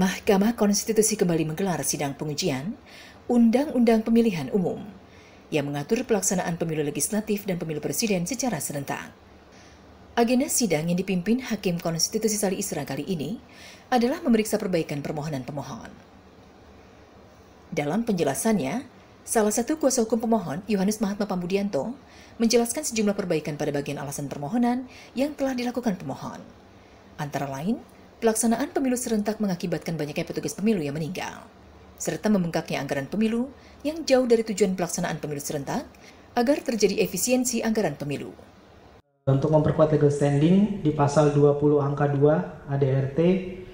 Mahkamah Konstitusi kembali menggelar sidang pengujian Undang-Undang Pemilihan Umum yang mengatur pelaksanaan pemilu legislatif dan pemilu presiden secara serentak. Agenda sidang yang dipimpin Hakim Konstitusi Sali Isra kali ini adalah memeriksa perbaikan permohonan pemohon. Dalam penjelasannya, salah satu kuasa hukum pemohon, Yohanes Mahatma Pambudianto, menjelaskan sejumlah perbaikan pada bagian alasan permohonan yang telah dilakukan pemohon. Antara lain, pelaksanaan pemilu serentak mengakibatkan banyaknya petugas pemilu yang meninggal, serta membengkaknya anggaran pemilu yang jauh dari tujuan pelaksanaan pemilu serentak agar terjadi efisiensi anggaran pemilu. Untuk memperkuat legal standing di pasal 20 angka 2 ADRT.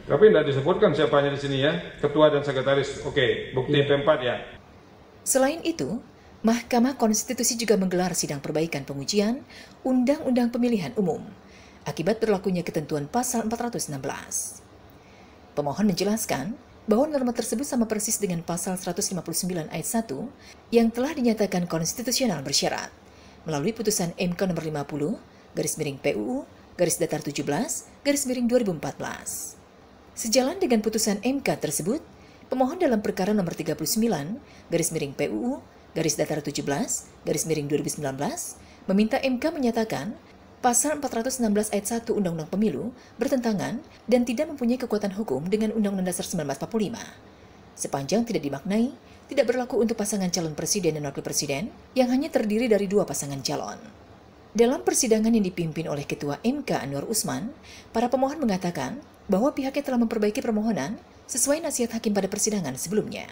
Tapi tidak disebutkan siapanya di sini ya, ketua dan sekretaris. Oke, bukti iya. P4 ya. Selain itu, Mahkamah Konstitusi juga menggelar sidang perbaikan pengujian Undang-Undang Pemilihan Umum akibat berlakunya ketentuan pasal 416. Pemohon menjelaskan bahwa norma tersebut sama persis dengan pasal 159 ayat 1 yang telah dinyatakan konstitusional bersyarat melalui putusan MK nomor 50 garis miring PUU garis datar 17 garis miring 2014. Sejalan dengan putusan MK tersebut, pemohon dalam perkara nomor 39 garis miring PUU garis datar 17 garis miring 2019 meminta MK menyatakan Pasal 416 ayat 1 Undang-Undang Pemilu bertentangan dan tidak mempunyai kekuatan hukum dengan Undang-Undang Dasar 1945. Sepanjang tidak dimaknai, tidak berlaku untuk pasangan calon presiden dan wakil presiden yang hanya terdiri dari dua pasangan calon. Dalam persidangan yang dipimpin oleh Ketua MK Anwar Usman, para pemohon mengatakan bahwa pihaknya telah memperbaiki permohonan sesuai nasihat hakim pada persidangan sebelumnya.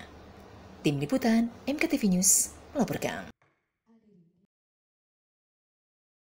Tim Liputan, MKTV News, melaporkan.